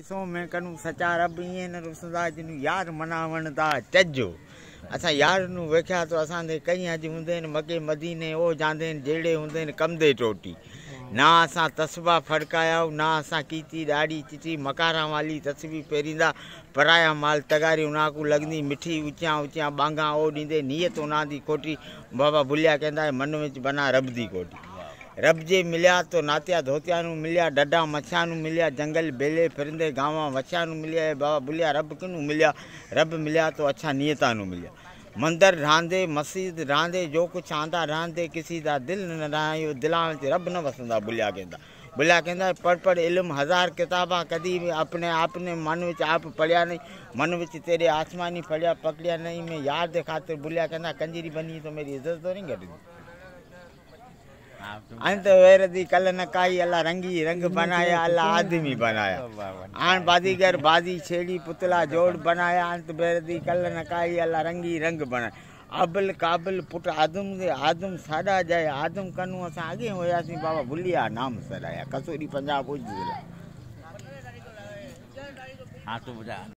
किसों में करूं सचार अब ईअं न रुसंदा जिन यार मना वणंदा चजो असां यार नू वेख्या तो असां ते कई अज हूंदा आहिनि मके मदीने ओ जांदे आहिनि जहिड़े हूंदा आहिनि कमदे टोटी ना असा तस्बा फड़काया ना असा कीती ॾाढी चिटी मकारा वाली तस्बी पहिरींदा पराया माल तगारी उनाकू लॻंदी मिठी उचिया उचिया बांगा ओ ॾींदे नीयत उन्हा दी खोटी बाबा भुलिया कंदा मन में बना रब दी कोटी रब जी मिलिया तो नातिया धोतिया नु मिलिया डड्डा मछिया मिलिया जंगल बेले फिरंदे गाँव वछिया नु मिलिया बाबा बुलिया रब किनु मिलिया रब मिलिया तो अच्छा नियता नु मिलिया मंदिर रांधे मस्जिद रांधे जो कुछ आंदा रहा किसी का दिल न रहा दिला रब न वसंदा बुलिया कहंदा बुलिया कहंदा पढ़ पढ़ इलम हजार किताबा कदी भी अपने आप ने मन विच आप पढ़िया नहीं मन विच तेरे आसमानी फलिया पकड़िया नहीं मैं याद खातिर बुलिया कहंदा कंजरी बनी तो मेरी इज्जत तो नहीं घटी अंत वेरदी कल नकाई अल्लाह रंगी रंग बनाया अल्लाह आदमी बनाया आन बादीगर बादी छेड़ी पुतला जोड़ बनाया अंत वेरदी कल नकाई अल्लाह रंगी रंग बनाया अबल काबिल पुट आदम दे आदम साडा जाए आदम कनू असां अॻे हुयासीं बाबा भुलिया नाम सॾाया कसूरी पंजाब उज ज़िला हाँ तो बुझा